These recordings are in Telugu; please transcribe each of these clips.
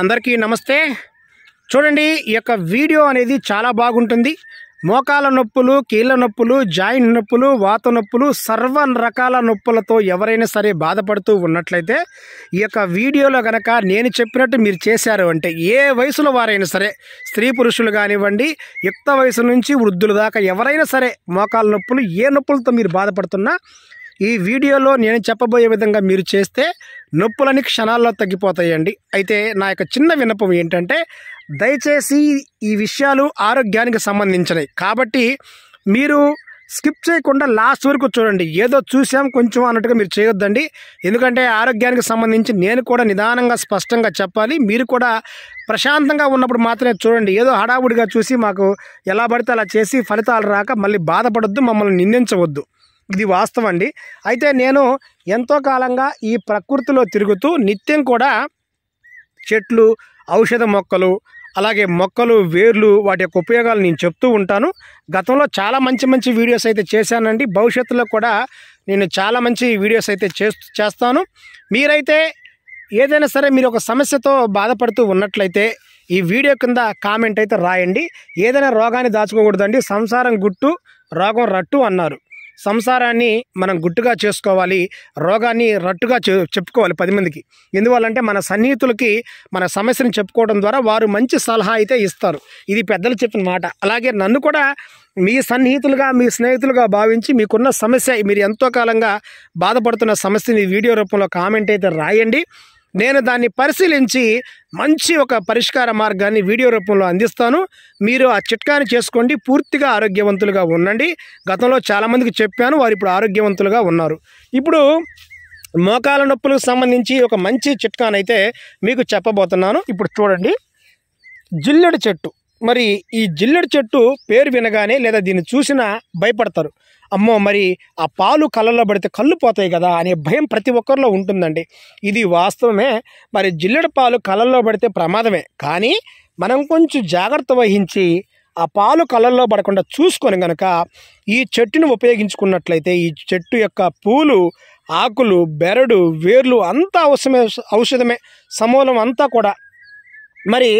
అందరికీ నమస్తే చూడండి ఈ యొక్క వీడియో అనేది చాలా బాగుంటుంది మోకాల నొప్పులు కీళ్ళ నొప్పులు జాయింట్ నొప్పులు వాత నొప్పులు సర్వ రకాల నొప్పులతో ఎవరైనా సరే బాధపడుతూ ఉన్నట్లయితే ఈ యొక్క వీడియోలో కనుక నేను చెప్పినట్టు మీరు చేశారు అంటే ఏ వయసులో వారైనా సరే స్త్రీ పురుషులు కానివ్వండి యుక్త వయసు నుంచి వృద్ధుల దాకా ఎవరైనా సరే మోకాల నొప్పులు ఏ నొప్పులతో మీరు బాధపడుతున్నా ఈ వీడియోలో నేను చెప్పబోయే విధంగా మీరు చేస్తే నొప్పులని క్షణాల్లో తగ్గిపోతాయండి అయితే నా యొక్క చిన్న విన్నపం ఏంటంటే దయచేసి ఈ విషయాలు ఆరోగ్యానికి సంబంధించినవి కాబట్టి మీరు స్కిప్ చేయకుండా లాస్ట్ వరకు చూడండి ఏదో చూసాం కొంచెం అన్నట్టుగా మీరు చేయొద్దండి ఎందుకంటే ఆరోగ్యానికి సంబంధించి నేను కూడా నిదానంగా స్పష్టంగా చెప్పాలి మీరు కూడా ప్రశాంతంగా ఉన్నప్పుడు మాత్రమే చూడండి ఏదో హడావుడిగా చూసి మాకు ఎలా పడితే అలా చేసి ఫలితాలు రాక మళ్ళీ బాధపడొద్దు మమ్మల్ని నిందించవద్దు ఇది వాస్తవం అండి అయితే నేను ఎంతో కాలంగా ఈ ప్రకృతిలో తిరుగుతూ నిత్యం కూడా చెట్లు ఔషధ మొక్కలు అలాగే మొక్కలు వేర్లు వాటి యొక్క ఉపయోగాలు నేను చెప్తూ ఉంటాను గతంలో చాలా మంచి మంచి వీడియోస్ అయితే చేశానండి భవిష్యత్తులో కూడా నేను చాలా మంచి వీడియోస్ అయితే చేస్తూ చేస్తాను మీరైతే ఏదైనా సరే మీరు ఒక సమస్యతో బాధపడుతూ ఉన్నట్లయితే ఈ వీడియో కింద కామెంట్ అయితే రాయండి ఏదైనా రోగాన్ని దాచుకోకూడదండి సంసారం గుట్టు రోగం రట్టు అన్నారు సంసారాన్ని మనం గుట్టుగా చేసుకోవాలి రోగాన్ని రట్టుగా చెప్పుకోవాలి పది మందికి ఎందువల్లంటే మన సన్నిహితులకి మన సమస్యను చెప్పుకోవడం ద్వారా వారు మంచి సలహా అయితే ఇస్తారు ఇది పెద్దలు చెప్పిన మాట అలాగే నన్ను కూడా మీ సన్నిహితులుగా మీ స్నేహితులుగా భావించి మీకున్న సమస్య మీరు ఎంతో కాలంగా బాధపడుతున్న సమస్యని వీడియో రూపంలో కామెంట్ అయితే రాయండి నేను దాన్ని పరిశీలించి మంచి ఒక పరిష్కార మార్గాన్ని వీడియో రూపంలో అందిస్తాను మీరు ఆ చిట్కాని చేసుకోండి పూర్తిగా ఆరోగ్యవంతులుగా ఉండండి గతంలో చాలామందికి చెప్పాను వారు ఇప్పుడు ఆరోగ్యవంతులుగా ఉన్నారు ఇప్పుడు మోకాల నొప్పులకు సంబంధించి ఒక మంచి చిట్కానైతే మీకు చెప్పబోతున్నాను ఇప్పుడు చూడండి జిల్లెడు చెట్టు మరి ఈ జిల్లెడు చెట్టు పేరు వినగానే లేదా దీన్ని చూసినా భయపడతారు అమ్మో మరి ఆ పాలు కళ్ళల్లో పడితే కళ్ళు పోతాయి కదా అనే భయం ప్రతి ఒక్కరిలో ఉంటుందండి ఇది వాస్తవమే మరి జిల్లెడ పాలు కళ్ళల్లో పడితే ప్రమాదమే కానీ మనం కొంచెం జాగ్రత్త వహించి ఆ పాలు కళ్ళల్లో పడకుండా చూసుకొని గనక ఈ చెట్టును ఉపయోగించుకున్నట్లయితే ఈ చెట్టు యొక్క పూలు ఆకులు బెరడు వేర్లు అంతా అవసరమే ఔషధమే సమూలం అంతా కూడా మరి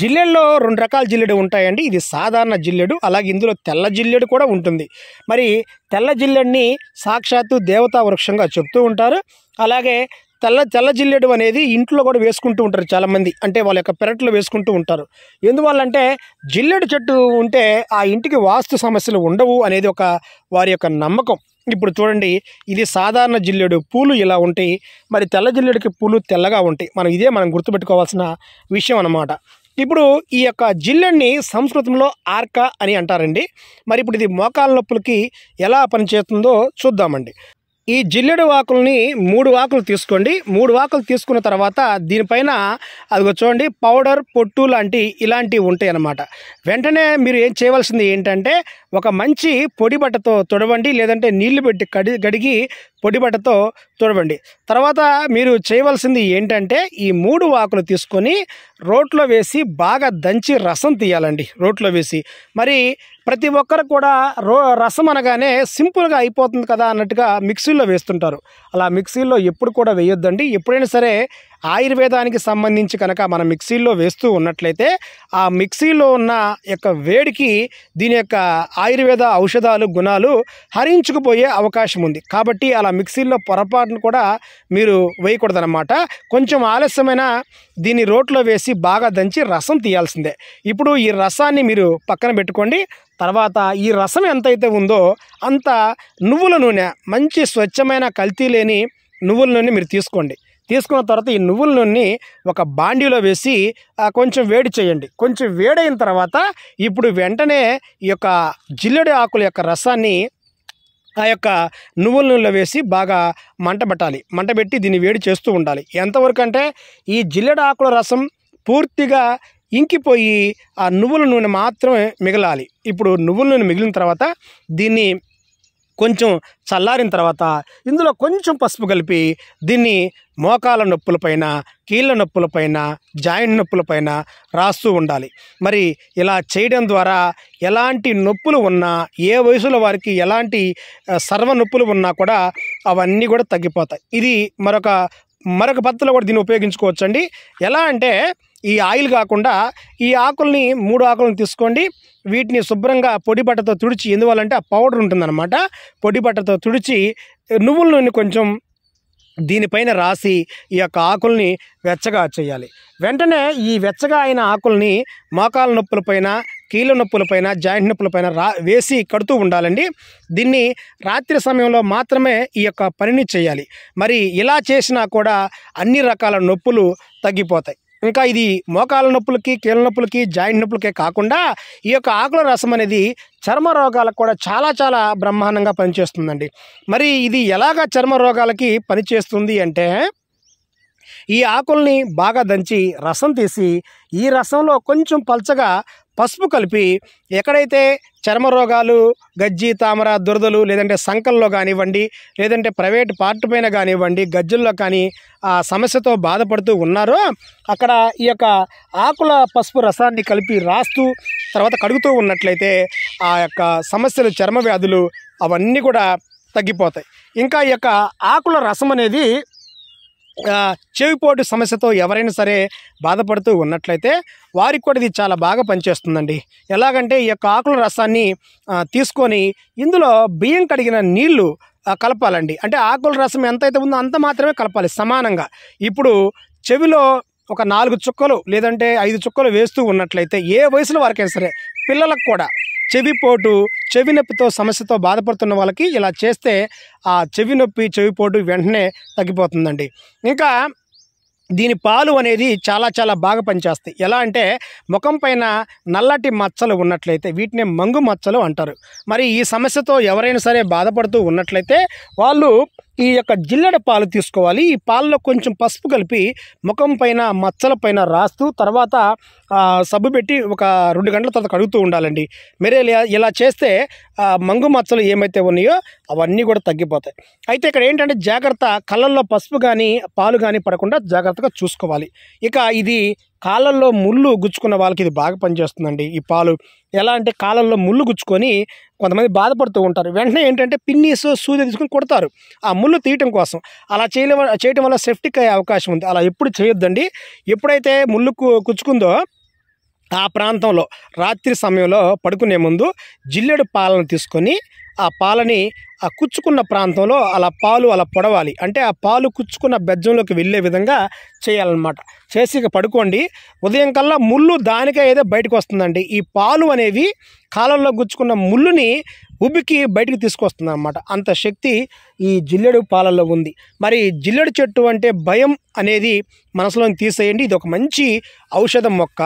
జిల్లెల్లో రెండు రకాల జిల్లెడు ఉంటాయండి ఇది సాధారణ జిల్లెడు అలాగే ఇందులో తెల్ల జిల్లెడు కూడా ఉంటుంది మరి తెల్ల జిల్లెడిని సాక్షాత్తు దేవతా వృక్షంగా చెప్తూ ఉంటారు అలాగే తెల్ల తెల్ల జిల్లెడు అనేది ఇంట్లో కూడా వేసుకుంటూ ఉంటారు చాలామంది అంటే వాళ్ళ యొక్క పెరట్లో వేసుకుంటూ ఉంటారు ఎందువల్లంటే జిల్లెడు చెట్టు ఉంటే ఆ ఇంటికి వాస్తు సమస్యలు ఉండవు అనేది ఒక వారి యొక్క నమ్మకం ఇప్పుడు చూడండి ఇది సాధారణ జిల్లెడు పూలు ఇలా ఉంటాయి మరి తెల్ల జిల్లెడికి పూలు తెల్లగా ఉంటాయి మనం ఇదే మనం గుర్తుపెట్టుకోవాల్సిన విషయం అన్నమాట ఇప్పుడు ఈ యొక్క జిల్లెడ్ని సంస్కృతంలో ఆర్క అని అంటారండి మరి ఇప్పుడు ఇది మోకాల నొప్పులకి ఎలా పనిచేస్తుందో చూద్దామండి ఈ జిల్లెడు వాకుల్ని మూడు వాకులు తీసుకోండి మూడు వాకులు తీసుకున్న తర్వాత దీనిపైన అదిగో చూడండి పౌడర్ పొట్టు లాంటి ఇలాంటివి ఉంటాయి అన్నమాట వెంటనే మీరు ఏం చేయవలసింది ఏంటంటే ఒక మంచి పొడి బట్టతో తొడవండి లేదంటే నీళ్లు పెట్టి కడి గడిగి పొడి బట్టతో తొడవండి తర్వాత మీరు చేయవలసింది ఏంటంటే ఈ మూడు వాకులు తీసుకొని రోట్లో వేసి బాగా దంచి రసం తీయాలండి రోట్లో వేసి మరి ప్రతి ఒక్కరు కూడా రో రసం అనగానే సింపుల్గా అయిపోతుంది కదా అన్నట్టుగా మిక్సీలో వేస్తుంటారు అలా మిక్సీలో ఎప్పుడు కూడా వేయొద్దండి ఎప్పుడైనా సరే ఆయుర్వేదానికి సంబంధించి కనుక మనం మిక్సీలో వేస్తూ ఉన్నట్లయితే ఆ మిక్సీలో ఉన్న యొక్క వేడికి దీని యొక్క ఆయుర్వేద ఔషధాలు గుణాలు హరించుకుపోయే అవకాశం ఉంది కాబట్టి అలా మిక్సీల్లో పొరపాటును కూడా మీరు వేయకూడదనమాట కొంచెం ఆలస్యమైన దీన్ని రోట్లో వేసి బాగా దంచి రసం తీయాల్సిందే ఇప్పుడు ఈ రసాన్ని మీరు పక్కన పెట్టుకోండి తర్వాత ఈ రసం ఎంతైతే ఉందో అంత నువ్వుల నూనె మంచి స్వచ్ఛమైన కల్తీ లేని నువ్వుల నూనె మీరు తీసుకోండి తీసుకున్న తర్వాత ఈ నువ్వుల నూనె ఒక బాండీలో వేసి కొంచెం వేడి చేయండి కొంచెం వేడైన తర్వాత ఇప్పుడు వెంటనే ఈ యొక్క జిల్లెడి ఆకుల యొక్క రసాన్ని ఆ యొక్క నువ్వుల నూనెలో వేసి బాగా మంట పెట్టాలి మంట పెట్టి దీన్ని వేడి చేస్తూ ఉండాలి ఎంతవరకు అంటే ఈ జిల్లెడ ఆకుల రసం పూర్తిగా ఇంకిపోయి ఆ నువ్వుల నూనె మాత్రమే మిగలాలి ఇప్పుడు నువ్వుల నూనె మిగిలిన తర్వాత దీన్ని కొంచెం చల్లారిన తర్వాత ఇందులో కొంచెం పసుపు కలిపి దీన్ని మోకాల నొప్పులపైన కీళ్ళ నొప్పులపైన జాయింట్ నొప్పులపైన రాస్తూ ఉండాలి మరి ఇలా చేయడం ద్వారా ఎలాంటి నొప్పులు ఉన్నా ఏ వయసులో వారికి ఎలాంటి సర్వ నొప్పులు ఉన్నా కూడా అవన్నీ కూడా తగ్గిపోతాయి ఇది మరొక మరొక పద్ధతిలో కూడా దీన్ని ఉపయోగించుకోవచ్చండి ఎలా అంటే ఈ ఆయిల్ కాకుండా ఈ ఆకుల్ని మూడు ఆకులను తీసుకోండి వీటిని శుభ్రంగా పొడి బట్టతో తుడిచి ఎందువల్లంటే ఆ పౌడర్ ఉంటుందన్నమాట పొడి బట్టతో తుడిచి నువ్వుల నూనె కొంచెం దీనిపైన రాసి ఈ యొక్క ఆకుల్ని వెచ్చగా చేయాలి వెంటనే ఈ వెచ్చగా అయిన ఆకుల్ని మోకాల నొప్పుల పైన కీళ్ళ నొప్పులపైన జాయింట్ నొప్పులపైన రా వేసి కడుతూ ఉండాలండి దీన్ని రాత్రి సమయంలో మాత్రమే ఈ యొక్క పనిని చేయాలి మరి ఇలా చేసినా కూడా అన్ని రకాల నొప్పులు తగ్గిపోతాయి ఇంకా ఇది మోకాల నొప్పులకి కీళ్ళ నొప్పులకి జాయింట్ నొప్పులకే కాకుండా ఈ యొక్క ఆకుల రసం అనేది చర్మ రోగాలకు కూడా చాలా చాలా బ్రహ్మాండంగా పనిచేస్తుందండి మరి ఇది ఎలాగ చర్మ రోగాలకి పనిచేస్తుంది అంటే ఈ ఆకుల్ని బాగా దంచి రసం తీసి ఈ రసంలో కొంచెం పల్చగా పసుపు కలిపి ఎక్కడైతే చర్మ రోగాలు గజ్జి తామర దురదలు లేదంటే సంకల్లో కానివ్వండి లేదంటే ప్రైవేట్ పార్ట్ పైన కానివ్వండి గజ్జుల్లో కానీ ఆ సమస్యతో బాధపడుతూ ఉన్నారో అక్కడ ఈ యొక్క ఆకుల పసుపు రసాన్ని కలిపి రాస్తూ తర్వాత కడుగుతూ ఉన్నట్లయితే ఆ యొక్క సమస్యలు చర్మ వ్యాధులు అవన్నీ కూడా తగ్గిపోతాయి ఇంకా ఈ యొక్క ఆకుల రసం అనేది చెవిపోటు సమస్యతో ఎవరైనా సరే బాధపడుతూ ఉన్నట్లయితే వారికి కూడా ఇది చాలా బాగా పనిచేస్తుందండి ఎలాగంటే ఈ యొక్క ఆకుల రసాన్ని తీసుకొని ఇందులో బియ్యం కడిగిన నీళ్లు కలపాలండి అంటే ఆకుల రసం ఎంతైతే ఉందో అంత మాత్రమే కలపాలి సమానంగా ఇప్పుడు చెవిలో ఒక నాలుగు చుక్కలు లేదంటే ఐదు చుక్కలు వేస్తూ ఉన్నట్లయితే ఏ వయసులో వారికైనా సరే పిల్లలకు కూడా చెవిపోటు చెవి నొప్పితో సమస్యతో బాధపడుతున్న వాళ్ళకి ఇలా చేస్తే ఆ చెవి నొప్పి చెవిపోటు వెంటనే తగ్గిపోతుందండి ఇంకా దీని పాలు అనేది చాలా చాలా బాగా పనిచేస్తాయి ఎలా అంటే ముఖం పైన నల్లటి మచ్చలు ఉన్నట్లయితే వీటిని మంగు మచ్చలు అంటారు మరి ఈ సమస్యతో ఎవరైనా సరే బాధపడుతూ ఉన్నట్లయితే వాళ్ళు ఈ యొక్క జిల్లెడ పాలు తీసుకోవాలి ఈ పాలలో కొంచెం పసుపు కలిపి ముఖం పైన మచ్చల పైన రాస్తూ తర్వాత సబ్బు పెట్టి ఒక రెండు గంటల తర్వాత కడుగుతూ ఉండాలండి మీరే ఇలా చేస్తే మంగు మచ్చలు ఏమైతే ఉన్నాయో అవన్నీ కూడా తగ్గిపోతాయి అయితే ఇక్కడ ఏంటంటే జాగ్రత్త కళ్ళల్లో పసుపు కానీ పాలు కానీ పడకుండా జాగ్రత్తగా చూసుకోవాలి ఇక ఇది కాళ్ళల్లో ముళ్ళు గుచ్చుకున్న వాళ్ళకి ఇది బాగా పనిచేస్తుందండి ఈ పాలు ఎలా అంటే కాళ్ళల్లో ముళ్ళు గుచ్చుకొని కొంతమంది బాధపడుతూ ఉంటారు వెంటనే ఏంటంటే పిన్నీస్ సూది తీసుకుని కొడతారు ఆ ముళ్ళు తీయటం కోసం అలా చేయడం చేయటం వల్ల సెఫ్టిక్ అయ్యే అవకాశం ఉంది అలా ఎప్పుడు చేయొద్దండి ఎప్పుడైతే ముళ్ళు గుచ్చుకుందో ఆ ప్రాంతంలో రాత్రి సమయంలో పడుకునే ముందు జిల్లెడు పాలను తీసుకొని ఆ పాలని ఆ కుచ్చుకున్న ప్రాంతంలో అలా పాలు అలా పొడవాలి అంటే ఆ పాలు కుచ్చుకున్న బెజ్జంలోకి వెళ్ళే విధంగా చేయాలన్నమాట చేసి పడుకోండి ఉదయం కల్లా ముళ్ళు దానికే ఏదో బయటకు వస్తుందండి ఈ పాలు అనేవి కాలంలో గుచ్చుకున్న ముళ్ళుని ఉబికి బయటికి తీసుకొస్తుంది అనమాట అంత శక్తి ఈ జిల్లెడు పాలల్లో ఉంది మరి జిల్లెడు చెట్టు అంటే భయం అనేది మనసులోని తీసేయండి ఇది ఒక మంచి ఔషధం మొక్క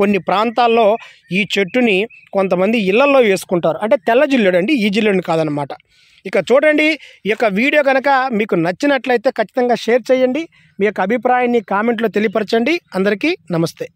కొన్ని ప్రాంతాల్లో ఈ చెట్టుని కొంతమంది ఇళ్లలో వేసుకుంటారు అంటే తెల్ల జిల్లెడు అండి ఈ జిల్లెడు కాదనమాట ఇక చూడండి ఈ యొక్క వీడియో కనుక మీకు నచ్చినట్లయితే ఖచ్చితంగా షేర్ చేయండి మీ యొక్క అభిప్రాయాన్ని కామెంట్లో తెలియపరచండి అందరికీ నమస్తే